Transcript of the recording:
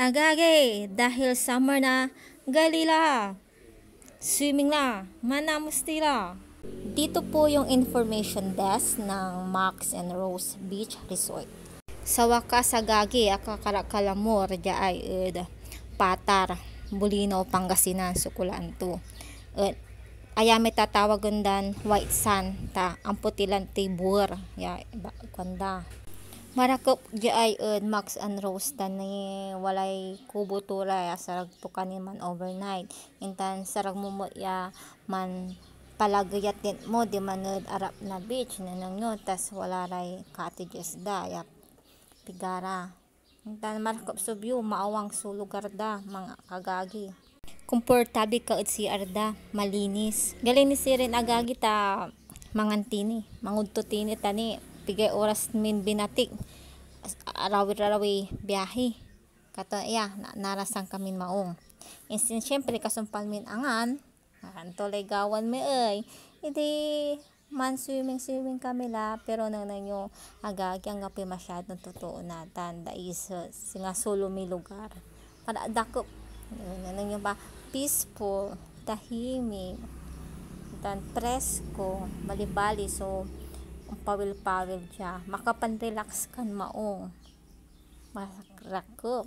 Agage, dahil summer na, galila, swimming na, manamustila. Dito po yung information desk ng Max and Rose Beach Resort. Sa wakas agage, akakalakalamor, jaay, ed, patar, bulino, pangasinan, to Ed, ayame tatawagundan white sun ta ang putilan tibur ya kwanda Marakop jay ud Max and Rose tani walay kubuto ya sarag tukan man overnight. Intan sarag mumutya man palagayat din mo di manud arap na beach nanong nyo tas wala ray cottages da yap pigara. Intan marakop subyo maawang su lugar da mga agagi. Komportable ka ud si Arda, malinis. Galing ni si rin agagi ta mangantini, mangudto tini tani tigay oras min binatik arawi rawi biyahe kato iya na, narasang kami maong insin syempre kasumpal min angan anto gawan me ay idi man swimming swimming kami la pero nang nang yung agagi ang gapi masyado totoo na da is uh, singasolo mi lugar kada dakop nang nang yung ba peaceful tahimik tan presko bali-bali so pawil-pawil dya makapanrelax kan mao masakrakop